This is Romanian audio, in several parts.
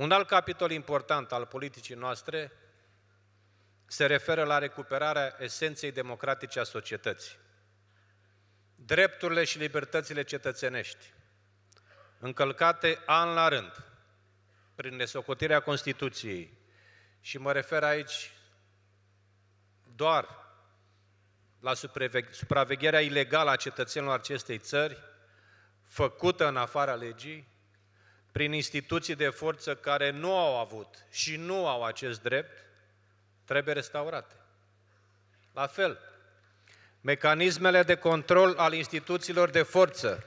Un alt capitol important al politicii noastre se referă la recuperarea esenței democratice a societății. Drepturile și libertățile cetățenești, încălcate an la rând, prin nesocotirea Constituției, și mă refer aici doar la supravegherea ilegală a cetățenilor acestei țări, făcută în afara legii, prin instituții de forță care nu au avut și nu au acest drept, trebuie restaurate. La fel, mecanismele de control al instituțiilor de forță,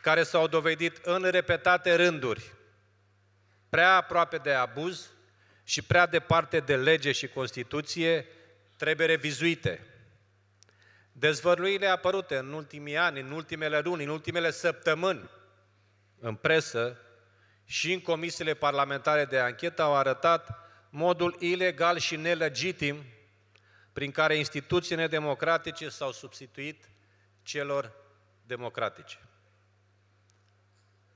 care s-au dovedit în repetate rânduri prea aproape de abuz și prea departe de lege și Constituție, trebuie revizuite. Dezvăluirile apărute în ultimii ani, în ultimele luni, în ultimele săptămâni, în presă și în comisiile parlamentare de anchetă au arătat modul ilegal și nelegitim prin care instituții nedemocratice s-au substituit celor democratice.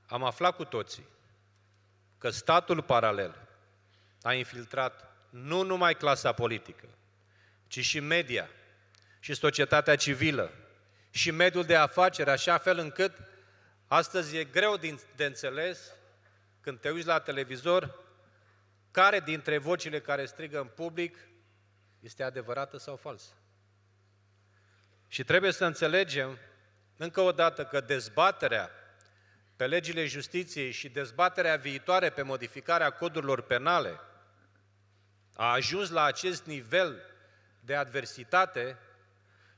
Am aflat cu toții că statul paralel a infiltrat nu numai clasa politică, ci și media, și societatea civilă, și mediul de afaceri, așa fel încât Astăzi e greu de înțeles când te uiți la televizor care dintre vocile care strigă în public este adevărată sau falsă. Și trebuie să înțelegem încă o dată că dezbaterea pe legile justiției și dezbaterea viitoare pe modificarea codurilor penale a ajuns la acest nivel de adversitate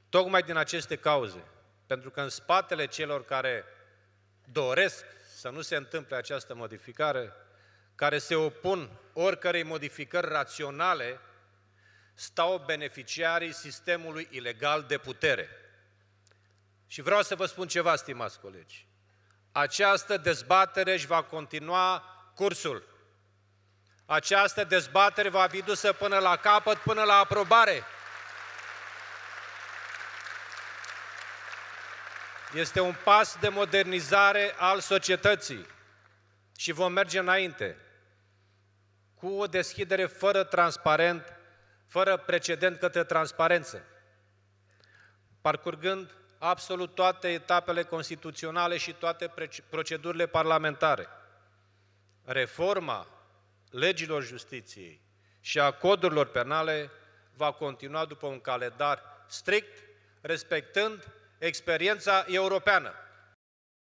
tocmai din aceste cauze. Pentru că în spatele celor care doresc să nu se întâmple această modificare, care se opun oricărei modificări raționale, stau beneficiarii sistemului ilegal de putere. Și vreau să vă spun ceva, stimați colegi. Această dezbatere își va continua cursul. Această dezbatere va fi dusă până la capăt, până la aprobare. Este un pas de modernizare al societății și vom merge înainte cu o deschidere fără transparent, fără precedent către transparență, parcurgând absolut toate etapele constituționale și toate procedurile parlamentare. Reforma legilor justiției și a codurilor penale va continua după un calendar strict, respectând experiența europeană.